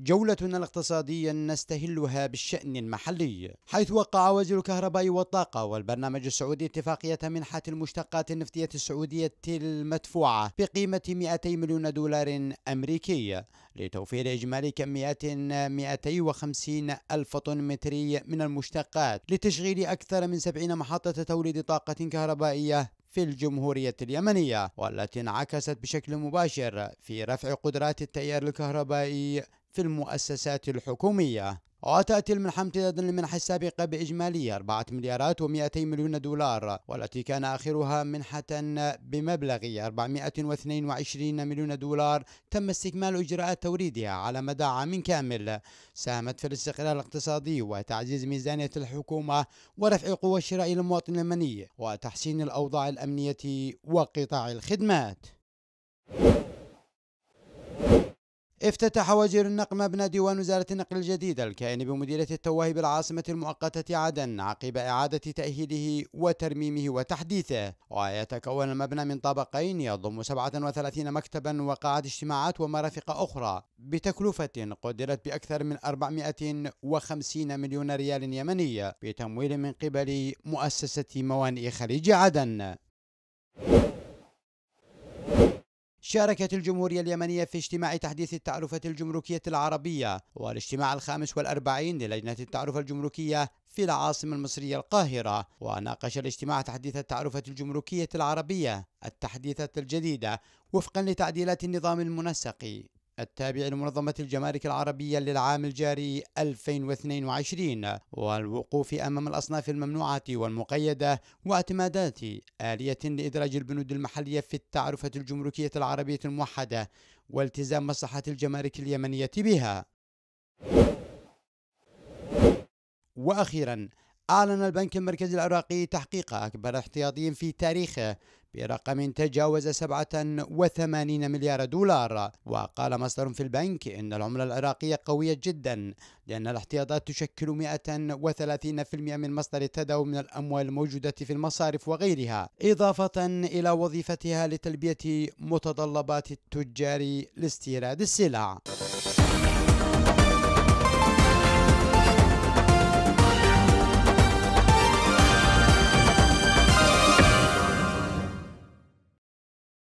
جولتنا الاقتصادية نستهلها بالشأن المحلي حيث وقع وزير الكهرباء والطاقة والبرنامج السعودي اتفاقية منحة المشتقات النفطية السعودية المدفوعة بقيمة 200 مليون دولار أمريكي لتوفير إجمالي كميات 250 ألف طن متري من المشتقات لتشغيل أكثر من 70 محطة توليد طاقة كهربائية في الجمهورية اليمنية والتي انعكست بشكل مباشر في رفع قدرات التيار الكهربائي في المؤسسات الحكومية وتأتي المنحة امتدادا للمنح السابقة بإجمالية 4 مليارات و200 مليون دولار والتي كان آخرها منحة بمبلغ 422 مليون دولار تم استكمال إجراءات توريدها على مدى عام كامل ساهمت في الاستقلال الاقتصادي وتعزيز ميزانية الحكومة ورفع قوة الشراء للمواطن اليمني وتحسين الأوضاع الأمنية وقطاع الخدمات افتتح وزير النقل مبنى ديوان وزارة النقل الجديد الكائن بمديرية التواهي بالعاصمة المؤقتة عدن عقب إعادة تأهيله وترميمه وتحديثه ويتكون المبنى من طابقين يضم 37 مكتبا وقاعة اجتماعات ومرافق أخرى بتكلفة قدرت بأكثر من 450 مليون ريال يمني بتمويل من قبل مؤسسة موانئ خليج عدن شاركت الجمهورية اليمنية في اجتماع تحديث التعرفة الجمركية العربية والاجتماع الخامس والأربعين للجنة التعرفة الجمركية في العاصمة المصرية القاهرة وناقش الاجتماع تحديث التعرفة الجمركية العربية التحديثات الجديدة وفقا لتعديلات النظام المنسق التابع لمنظمة الجمارك العربية للعام الجاري 2022 والوقوف أمام الأصناف الممنوعة والمقيدة واعتمادات آلية لإدراج البنود المحلية في التعرفة الجمركية العربية الموحدة والتزام مصلحة الجمارك اليمنية بها. وأخيراً أعلن البنك المركزي العراقي تحقيق أكبر احتياطي في تاريخه برقم تجاوز 87 مليار دولار وقال مصدر في البنك إن العملة العراقية قوية جدا لأن الاحتياطات تشكل 130% من مصدر التداول من الأموال الموجودة في المصارف وغيرها إضافة إلى وظيفتها لتلبية متطلبات التجار لاستيراد السلع